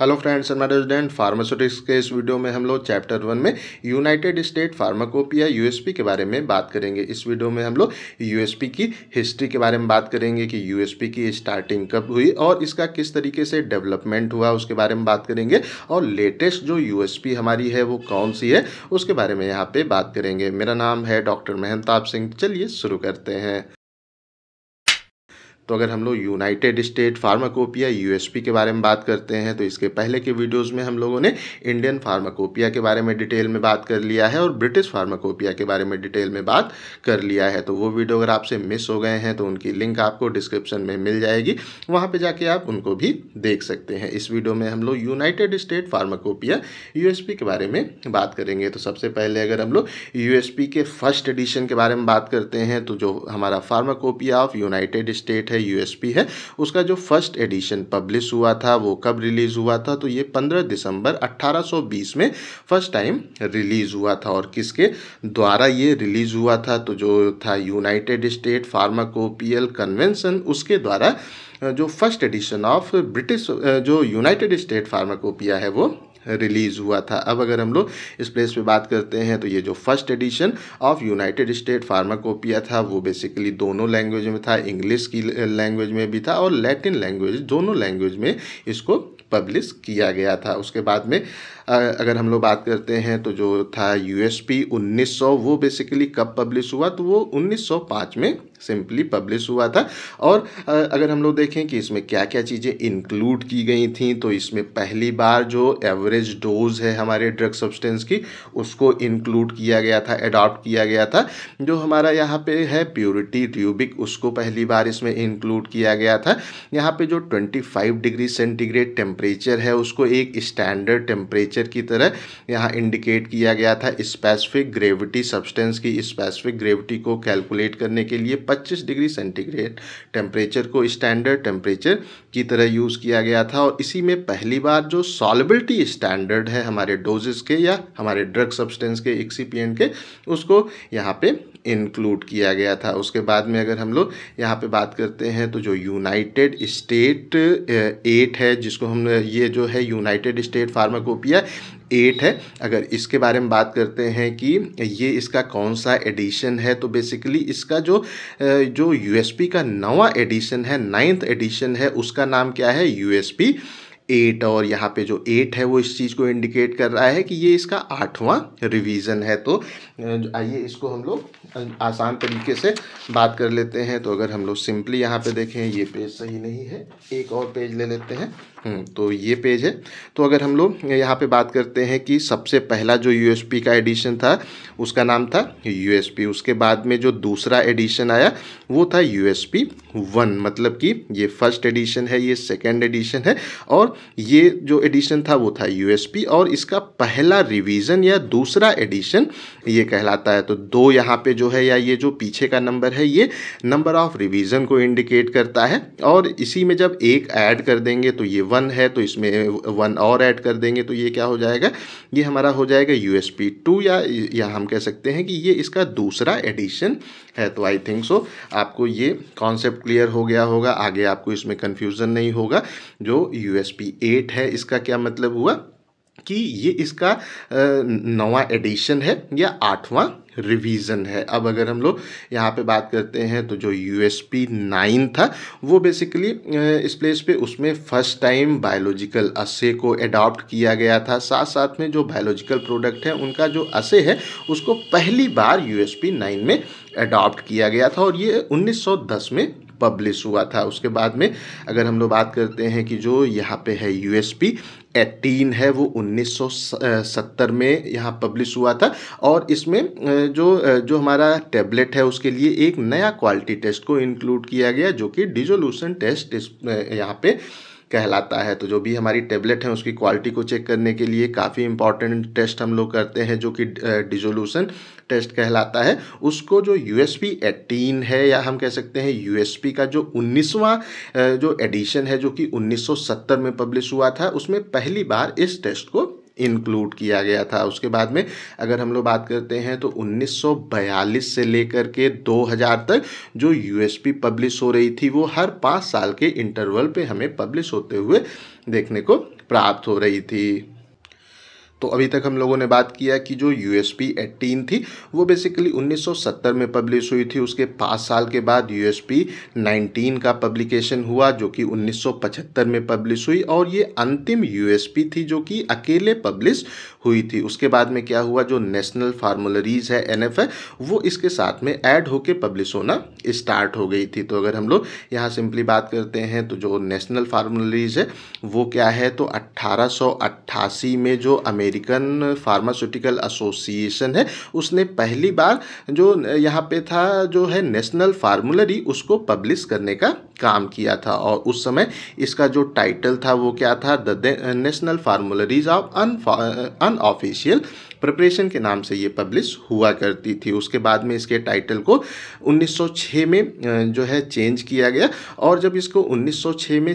hello friends and my student pharmaceutics के इस video में हम लोग चैप्टर वन में यूनाइटेड स्टेट फार्माकोपिया यूएसपी के बारे में बात करेंगे इस वीडियो में हम लोग यूएसपी की हिस्ट्री के बारे में बात करेंगे कि यूएसपी की स्टार्टिंग कब हुई और इसका किस तरीके से डेवलपमेंट हुआ उसके बारे में बात करेंगे और लेटेस्ट जो यू हमारी है वो कौन सी है उसके बारे में यहाँ पर बात करेंगे मेरा नाम है डॉक्टर महनताप सिंह चलिए शुरू करते हैं तो अगर हम लोग यूनाइटेड स्टेट फार्माकोपिया यूएसपी के बारे में बात करते हैं तो इसके पहले के वीडियोस में हम लोगों ने इंडियन फार्माकोपिया के बारे में डिटेल में बात कर लिया है और ब्रिटिश फार्माकोपिया के बारे में डिटेल में बात कर लिया है तो वो वीडियो अगर आपसे मिस हो गए हैं तो उनकी लिंक आपको डिस्क्रिप्शन में मिल जाएगी वहाँ पर जाके आप उनको भी देख सकते हैं इस वीडियो में हम लोग यूनाइटेड स्टेट फार्माकोपिया यू के बारे में बात करेंगे तो सबसे पहले अगर हम लोग यू के फर्स्ट एडिशन के बारे में बात करते हैं तो जो हमारा फार्माकोपिया ऑफ यूनाइटेड स्टेट है यूएसपी है उसका जो फर्स्ट एडिशन पब्लिश हुआ था वो कब रिलीज़ हुआ था तो ये 15 दिसंबर 1820 में फर्स्ट टाइम रिलीज़ हुआ था और किसके द्वारा ये रिलीज़ हुआ था तो जो था यूनाइटेड स्टेट फार्माकोपियल कन्वेंशन उसके द्वारा जो फर्स्ट एडिशन ऑफ ब्रिटिश जो यूनाइटेड स्टेट फार्माकोपिया है वो रिलीज़ हुआ था अब अगर हम लोग इस प्लेस पे बात करते हैं तो ये जो first edition of United State pharmacopoeia था वो बेसिकली दोनों लैंग्वेज में था इंग्लिश की लैंग्वेज में भी था और लैटिन लैंग्वेज दोनों लैंग्वेज में इसको पब्लिश किया गया था उसके बाद में अगर हम लोग बात करते हैं तो जो था यू 1900 पी उन्नीस सौ वो बेसिकली कब पब्लिश हुआ तो वो उन्नीस सौ पाँच में सिंपली पब्लिश हुआ था और अगर हम लोग देखें कि इसमें क्या क्या चीज़ें इंक्लूड की गई थी तो इसमें पहली बार जो एवरेज डोज है हमारे ड्रग सब्सटेंस की उसको इंक्लूड किया गया था एडॉप्ट किया गया था जो हमारा यहाँ पे है प्योरिटी ट्यूबिक उसको पहली बार इसमें इंक्लूड किया गया था यहाँ पर जो twenty degree centigrade temperature temperature है उसको एक स्टैंडर्ड टेम्परेचर की तरह यहाँ इंडिकेट किया गया था स्पेसिफिक ग्रेविटी सब्सटेंस की स्पेसिफिक ग्रेविटी को कैलकुलेट करने के लिए 25 डिग्री सेंटीग्रेड टेम्परेचर को स्टैंडर्ड टेम्परेचर की तरह यूज़ किया गया था और इसी में पहली बार जो सॉलिबिलिटी स्टैंडर्ड है हमारे डोजेस के या हमारे ड्रग सब्सटेंस के एक्सीपियन के उसको यहाँ पे इंक्लूड किया गया था उसके बाद में अगर हम लोग यहाँ पे बात करते हैं तो जो यूनाइटेड स्टेट एट है जिसको हम ये जो है यूनाइटेड स्टेट फार्माकोपिया एट है अगर इसके बारे में बात करते हैं कि ये इसका कौन सा एडिशन है तो बेसिकली इसका जो जो यूएसपी का नवा एडिशन है नाइन्थ एडिशन है उसका नाम क्या है यूएसपी एट और यहाँ पे जो एट है वो इस चीज़ को इंडिकेट कर रहा है कि ये इसका आठवां रिवीजन है तो आइए इसको हम लोग आसान तरीके से बात कर लेते हैं तो अगर हम लोग सिंपली यहाँ पे देखें ये पेज सही नहीं है एक और पेज ले लेते हैं हम्म, तो ये पेज है तो अगर हम लोग यहाँ पे बात करते हैं कि सबसे पहला जो यू का एडिशन था उसका नाम था यू उसके बाद में जो दूसरा एडिशन आया वो था यूएसपी वन मतलब कि ये फर्स्ट एडिशन है ये सेकेंड एडिशन है और ये जो एडिशन था वो था यू और इसका पहला रिवीजन या दूसरा एडिशन ये कहलाता है तो दो यहाँ पे जो है या ये जो पीछे का नंबर है ये नंबर ऑफ रिवीजन को इंडिकेट करता है और इसी में जब एक ऐड कर देंगे तो ये वन है तो इसमें वन और ऐड कर देंगे तो ये क्या हो जाएगा ये हमारा हो जाएगा यू एस पी टू या, या हम कह सकते हैं कि ये इसका दूसरा एडिशन है तो आई थिंक सो आपको ये कॉन्सेप्ट क्लियर हो गया होगा आगे आपको इसमें कन्फ्यूज़न नहीं होगा जो यू एस पी एट है इसका क्या मतलब हुआ कि ये इसका नवा एडिशन है या आठवां रिवीजन है अब अगर हम लोग यहाँ पे बात करते हैं तो जो यू एस पी नाइन था वो बेसिकली इस प्लेस पे उसमें फर्स्ट टाइम बायोलॉजिकल असे को अडॉप्ट किया गया था साथ साथ में जो बायोलॉजिकल प्रोडक्ट है उनका जो असे है उसको पहली बार यू एस पी नाइन में अडॉप्ट किया गया था और ये 1910 में पब्लिश हुआ था उसके बाद में अगर हम लोग बात करते हैं कि जो यहाँ पे है यू 18 है वो 1970 में यहाँ पब्लिश हुआ था और इसमें जो जो हमारा टैबलेट है उसके लिए एक नया क्वालिटी टेस्ट को इंक्लूड किया गया जो कि डिजोल्यूशन टेस्ट इस यहाँ पे कहलाता है तो जो भी हमारी टेबलेट है उसकी क्वालिटी को चेक करने के लिए काफ़ी इंपॉर्टेंट टेस्ट हम लोग करते हैं जो कि डिजोल्यूशन टेस्ट कहलाता है उसको जो यू एस पी एटीन है या हम कह सकते हैं यू एस पी का जो उन्नीसवां जो एडिशन है जो कि 1970 में पब्लिश हुआ था उसमें पहली बार इस टेस्ट को इंक्लूड किया गया था उसके बाद में अगर हम लोग बात करते हैं तो 1942 से लेकर के 2000 तक जो यूएसपी पब्लिश हो रही थी वो हर पाँच साल के इंटरवल पे हमें पब्लिश होते हुए देखने को प्राप्त हो रही थी तो अभी तक हम लोगों ने बात किया कि जो यू एस पी एट्टीन थी वो बेसिकली 1970 में पब्लिश हुई थी उसके पाँच साल के बाद यू एस पी नाइनटीन का पब्लिकेशन हुआ जो कि 1975 में पब्लिश हुई और ये अंतिम यू एस पी थी जो कि अकेले पब्लिश हुई थी उसके बाद में क्या हुआ जो नेशनल फार्मुलरीज है एन एफ है वो इसके साथ में ऐड होके पब्लिश होना स्टार्ट हो गई थी तो अगर हम लोग यहाँ सिंपली बात करते हैं तो जो नेशनल फार्मूलरीज है वो क्या है तो 1888 में जो अमेरिकन फार्मास्यूटिकल एसोसिएशन है उसने पहली बार जो यहाँ पे था जो है नेशनल फार्मूलरी उसको पब्लिश करने का काम किया था और उस समय इसका जो टाइटल था वो क्या था the national formularies of unofficial preparation के नाम से ये पब्लिश हुआ करती थी उसके बाद में इसके टाइटल को 1906 में जो है चेंज किया गया और जब इसको 1906 में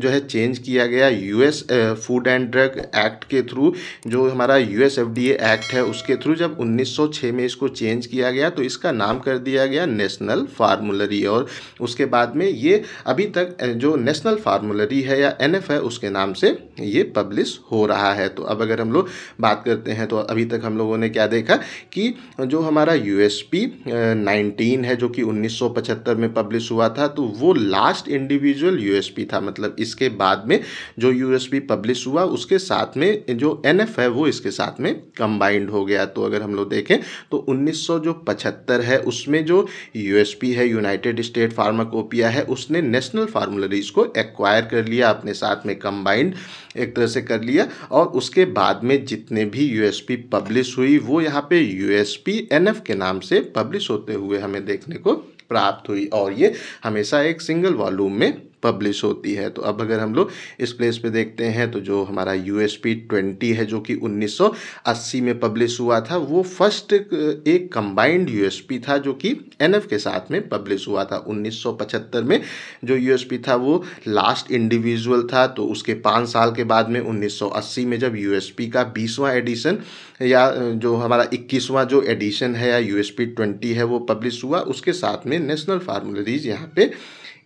जो है चेंज किया गया US food and drug act के थ्रू जो हमारा यूएस एफडीए एक्ट है उसके थ्रू जब 1906 में इसको चेंज किया गया तो इसका नाम कर दिया गया नेशनल फार्मूलरी और उसके बाद में ये अभी तक जो नेशनल फार्मूलरी है या एन है उसके नाम से ये पब्लिश हो रहा है तो अब अगर हम लोग बात करते हैं तो अभी अभी तक हम लोगों ने क्या देखा कि जो हमारा यू एस है जो कि 1975 में पब्लिश हुआ था तो वो लास्ट इंडिविजुअल यू था मतलब इसके बाद में जो यू पब्लिश हुआ उसके साथ में जो एन है वो इसके साथ में कंबाइंड हो गया तो अगर हम लोग देखें तो उन्नीस जो पचहत्तर है उसमें जो यू है यूनाइटेड स्टेट फार्माकोपिया है उसने नेशनल फार्मुलरीज को एक्वायर कर लिया अपने साथ में कंबाइंड एक तरह से कर लिया और उसके बाद में जितने भी यू पब्लिश हुई वो यहाँ पे यू एस के नाम से पब्लिश होते हुए हमें देखने को प्राप्त हुई और ये हमेशा एक सिंगल वॉल्यूम में पब्लिश होती है तो अब अगर हम लोग इस प्लेस पे देखते हैं तो जो हमारा यू एस पी ट्वेंटी है जो कि 1980 में पब्लिश हुआ था वो फर्स्ट एक कंबाइंड यू एस पी था जो कि एन एफ के साथ में पब्लिश हुआ था 1975 में जो यू एस पी था वो लास्ट इंडिविजुअल था तो उसके पाँच साल के बाद में 1980 में जब यू एस पी का बीसवां एडिशन या जो हमारा इक्कीसवां जो एडिशन है या यू एस पी ट्वेंटी है वो पब्लिश हुआ उसके साथ में नेशनल फार्मुलरीज यहाँ पर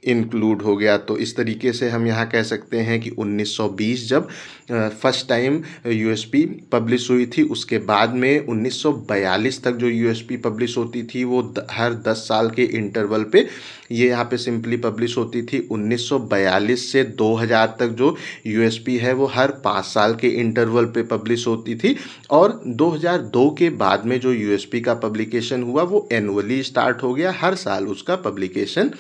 इंक्लूड हो गया तो इस तरीके से हम यहाँ कह सकते हैं कि 1920 जब फर्स्ट टाइम यूएसपी पब्लिश हुई थी उसके बाद में 1942 तक जो यूएसपी पब्लिश होती थी वो हर 10 साल के इंटरवल पे ये यहाँ पे सिंपली पब्लिश होती थी 1942 से 2000 तक जो यूएसपी है वो हर पाँच साल के इंटरवल पे पब्लिश होती थी और 2002 के बाद में जो यूएसपी का पब्लिकेशन हुआ वो एनुअली स्टार्ट हो गया हर साल उसका पब्लिकेशन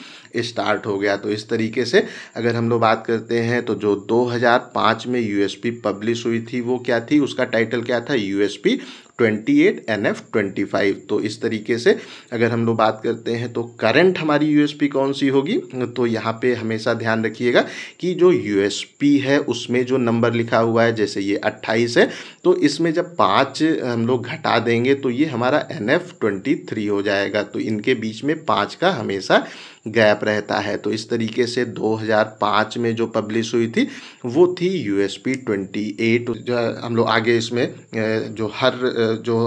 स्टार्ट हो गया तो इस तरीके से अगर हम लोग बात करते हैं तो जो 2005 में यू पब्लिश हुई थी वो क्या थी उसका टाइटल क्या था यू 28 एफ ट्वेंटी फाइव तो इस तरीके से अगर हम लोग बात करते हैं तो करंट हमारी यूएसपी कौन सी होगी तो यहाँ पे हमेशा ध्यान रखिएगा कि जो यूएसपी है उसमें जो नंबर लिखा हुआ है जैसे ये 28 है तो इसमें जब पाँच हम लोग घटा देंगे तो ये हमारा एन एफ ट्वेंटी थ्री हो जाएगा तो इनके बीच में पाँच का हमेशा गैप रहता है तो इस तरीके से 2005 में जो पब्लिश हुई थी वो थी U S P twenty eight हम लोग आगे इसमें जो हर जो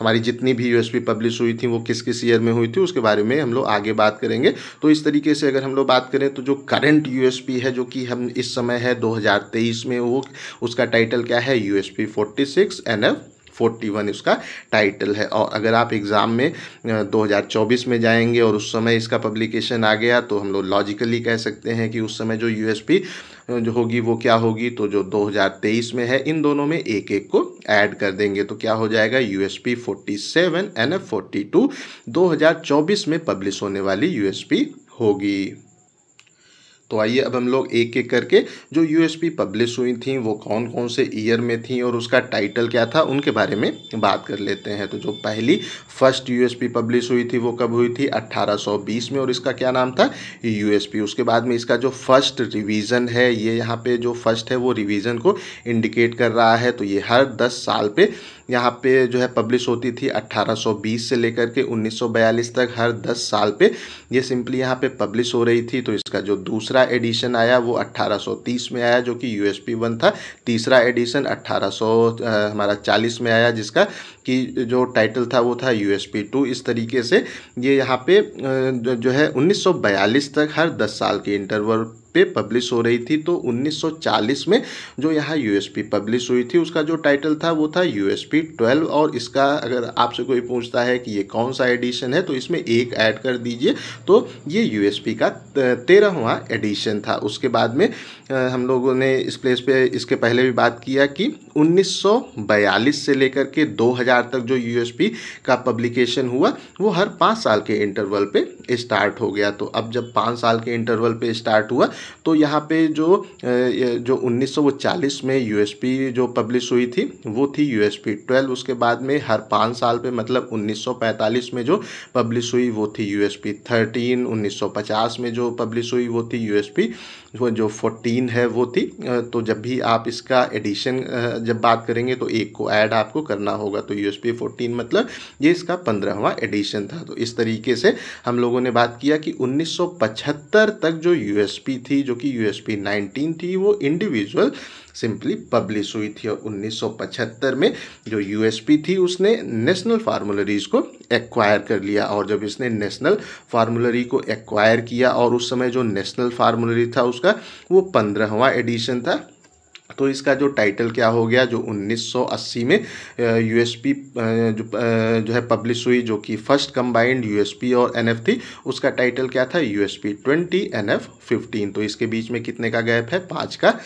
हमारी जितनी भी यू एस पी पब्लिश हुई थी वो किस किस ईयर में हुई थी उसके बारे में हम लोग आगे बात करेंगे तो इस तरीके से अगर हम लोग बात करें तो जो करंट यू एस पी है जो कि हम इस समय है 2023 में वो उसका टाइटल क्या है U S P forty six N F forty one इसका टाइटल है और अगर आप एग्ज़ाम में 2024 में जाएंगे और उस समय इसका पब्लिकेशन आ गया तो हम लोग लॉजिकली कह सकते हैं कि उस समय जो यू जो होगी वो क्या होगी तो जो 2023 में है इन दोनों में एक एक को ऐड कर देंगे तो क्या हो जाएगा U S P forty seven N F forty two दो में पब्लिश होने वाली यू होगी तो आइए अब हम लोग एक एक करके जो यू पब्लिश हुई थी वो कौन कौन से ईयर में थी और उसका टाइटल क्या था उनके बारे में बात कर लेते हैं तो जो पहली फर्स्ट यू पब्लिश हुई थी वो कब हुई थी 1820 में और इसका क्या नाम था यू उसके बाद में इसका जो फर्स्ट रिवीजन है ये यहाँ पे जो फर्स्ट है वो रिवीजन को इंडिकेट कर रहा है तो ये हर दस साल पे यहाँ पे जो है पब्लिश होती थी 1820 से लेकर के 1942 तक हर 10 साल पे ये सिंपली यहाँ पे पब्लिश हो रही थी तो इसका जो दूसरा दूसरा एडिशन आया वो 1830 में आया जो कि यू एस वन था तीसरा एडिशन 1800 हमारा 40 में आया जिसका कि जो टाइटल था वो था यू एस टू इस तरीके से ये यहाँ पे जो है 1942 तक हर 10 साल के इंटरवल पे पब्लिश हो रही थी तो 1940 में जो यहाँ यूएसपी पब्लिश हुई थी उसका जो टाइटल था वो था यूएसपी 12 और इसका अगर आपसे कोई पूछता है कि ये कौन सा एडिशन है तो इसमें एक ऐड कर दीजिए तो ये यूएसपी का तेरहवा एडिशन था उसके बाद में हम लोगों ने इस प्लेस पे इसके पहले भी बात किया कि 1942 से लेकर के 2000 तक जो यूएसपी का पब्लिकेशन हुआ वो हर पाँच साल के इंटरवल पे स्टार्ट हो गया तो अब जब पाँच साल के इंटरवल पे स्टार्ट हुआ तो यहाँ पे जो जो 1940 में यूएसपी जो पब्लिश हुई थी वो थी यूएसपी 12 उसके बाद में हर पाँच साल पे मतलब 1945 में जो पब्लिश हुई वो थी यूएसपी 13 1950 में जो पब्लिश हुई वो थी यूएसपी जो फोर्टीन है वो थी तो जब भी आप इसका एडिशन जब बात करेंगे तो एक को ऐड आपको करना होगा तो यू एस पी फोर्टीन मतलब ये इसका पंद्रहवा एडिशन था तो इस तरीके से हम लोगों ने बात किया कि 1975 तक जो यू एस पी थी जो कि यू एस पी नाइनटीन थी वो इंडिविजुअल सिंपली पब्लिश हुई थी और 1975 में जो यूएसपी थी उसने नेशनल फार्मूलरीज को एक्वायर कर लिया और जब इसने नेशनल फार्मूलरी को एक्वायर किया और उस समय जो नेशनल फार्मूलरी था उसका वो पंद्रहवा एडिशन था तो इसका जो टाइटल क्या हो गया जो 1980 में यूएसपी जो जो है पब्लिश हुई जो कि फर्स्ट कंबाइंड यूएसपी और एनएफ थी उसका टाइटल क्या था यूएसपी 20 एनएफ 15 तो इसके बीच में कितने का गैप है पाँच का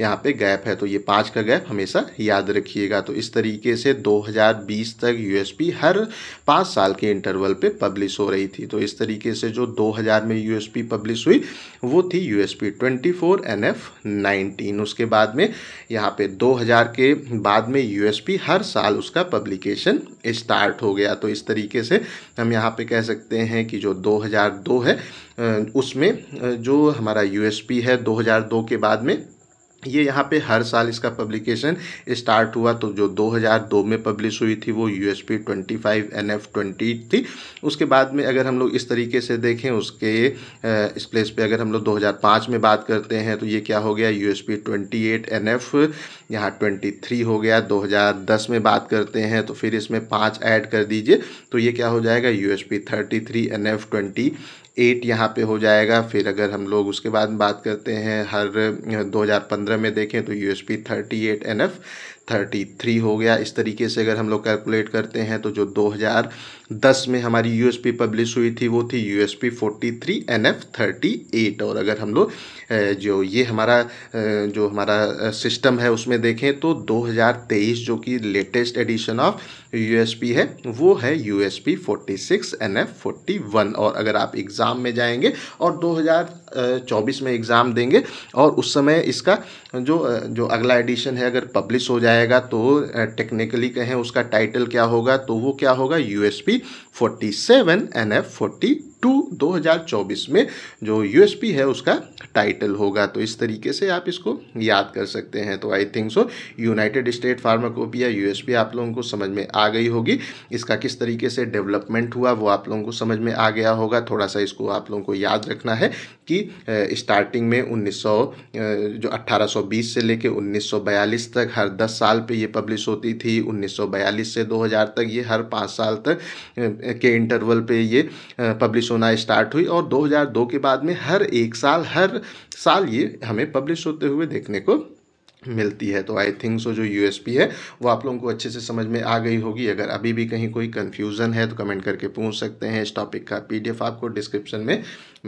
यहाँ पे गैप है तो ये पाँच का गैप हमेशा याद रखिएगा तो इस तरीके से 2020 तक यूएसपी हर पाँच साल के इंटरवल पे पब्लिश हो रही थी तो इस तरीके से जो 2000 में यूएसपी पब्लिश हुई वो थी यूएसपी 24 एनएफ 19 उसके बाद में यहाँ पे 2000 के बाद में यूएसपी हर साल उसका पब्लिकेशन स्टार्ट हो गया तो इस तरीके से हम यहाँ पर कह सकते हैं कि जो दो है उसमें जो हमारा यू है 2002 के बाद में ये यहाँ पे हर साल इसका पब्लिकेशन स्टार्ट हुआ तो जो 2002 में पब्लिश हुई थी वो U S P twenty five N F twenty थी उसके बाद में अगर हम लोग इस तरीके से देखें उसके इस प्लेस पे अगर हम लोग 2005 में बात करते हैं तो ये क्या हो गया U S P twenty eight N F यहाँ ट्वेंटी थ्री हो गया 2010 में बात करते हैं तो फिर इसमें पाँच ऐड कर दीजिए तो ये क्या हो जाएगा U S P thirty three N F twenty eight यहाँ पे हो जाएगा फिर अगर हम लोग उसके बाद बात करते हैं हर 2015 में देखें तो U S P thirty eight N F thirty three हो गया इस तरीके से अगर हम लोग कैलकुलेट करते हैं तो जो 2010 में हमारी यू पब्लिश हुई थी वो थी एन एफ थर्टी एट और अगर हम लोग जो ये हमारा जो हमारा सिस्टम है उसमें देखें तो 2023 जो कि लेटेस्ट एडिशन ऑफ यू है वो है एन एफ फोर्टी वन और अगर आप एग्ज़ाम में जाएंगे और चौबीस में एग्ज़ाम देंगे और उस समय इसका जो जो अगला एडिशन है अगर पब्लिश हो जाएगा तो टेक्निकली कहें उसका टाइटल क्या होगा तो वो क्या होगा U 47 N F forty two दो में जो यू है उसका टाइटल होगा तो इस तरीके से आप इसको याद कर सकते हैं तो I think so United State pharmacopoeia U आप लोगों को समझ में आ गई होगी इसका किस तरीके से डेवलपमेंट हुआ वो आप लोगों को समझ में आ गया होगा थोड़ा सा इसको आप लोगों को याद रखना है कि स्टार्टिंग में उन्नीस जो अट्ठारह से लेके उन्नीस तक हर दस साल पर यह पब्लिश होती थी उन्नीस से दो तक ये हर पाँच साल तक के इंटरवल पे ये पब्लिश होना स्टार्ट हुई और 2002 के बाद में हर एक साल हर साल ये हमें पब्लिश होते हुए देखने को मिलती है तो आई थिंक सो जो यू है वो आप लोगों को अच्छे से समझ में आ गई होगी अगर अभी भी कहीं कोई कन्फ्यूज़न है तो कमेंट करके पूछ सकते हैं इस टॉपिक का पीडीएफ आपको डिस्क्रिप्शन में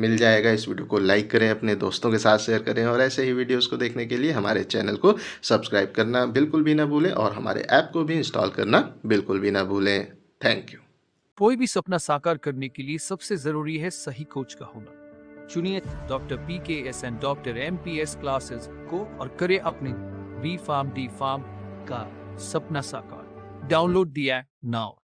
मिल जाएगा इस वीडियो को लाइक करें अपने दोस्तों के साथ शेयर करें और ऐसे ही वीडियोज़ को देखने के लिए हमारे चैनल को सब्सक्राइब करना बिल्कुल भी ना भूलें और हमारे ऐप को भी इंस्टॉल करना बिल्कुल भी ना भूलें थैंक यू कोई भी सपना साकार करने के लिए सबसे जरूरी है सही कोच का होना चुनिए doctor P K S and doctor M P S classes को और करे अपने बी फार्म डी फार्म का सपना साकार डाउनलोड दिया नाउ